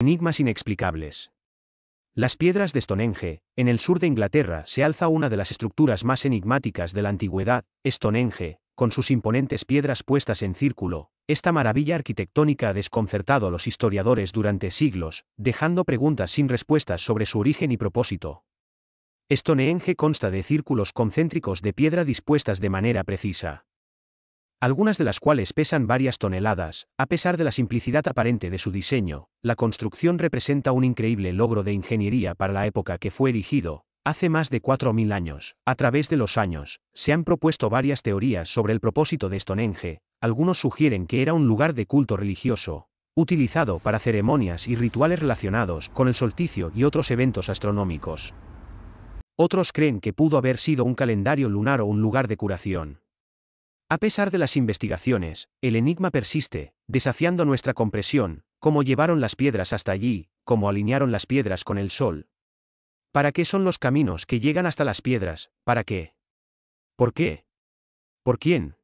Enigmas inexplicables. Las piedras de Stonehenge, en el sur de Inglaterra se alza una de las estructuras más enigmáticas de la antigüedad, Stonehenge, con sus imponentes piedras puestas en círculo, esta maravilla arquitectónica ha desconcertado a los historiadores durante siglos, dejando preguntas sin respuestas sobre su origen y propósito. Stonehenge consta de círculos concéntricos de piedra dispuestas de manera precisa algunas de las cuales pesan varias toneladas, a pesar de la simplicidad aparente de su diseño, la construcción representa un increíble logro de ingeniería para la época que fue erigido, hace más de 4.000 años. A través de los años, se han propuesto varias teorías sobre el propósito de Stonehenge, este algunos sugieren que era un lugar de culto religioso, utilizado para ceremonias y rituales relacionados con el solsticio y otros eventos astronómicos. Otros creen que pudo haber sido un calendario lunar o un lugar de curación. A pesar de las investigaciones, el enigma persiste, desafiando nuestra compresión, cómo llevaron las piedras hasta allí, cómo alinearon las piedras con el sol. ¿Para qué son los caminos que llegan hasta las piedras? ¿Para qué? ¿Por qué? ¿Por quién?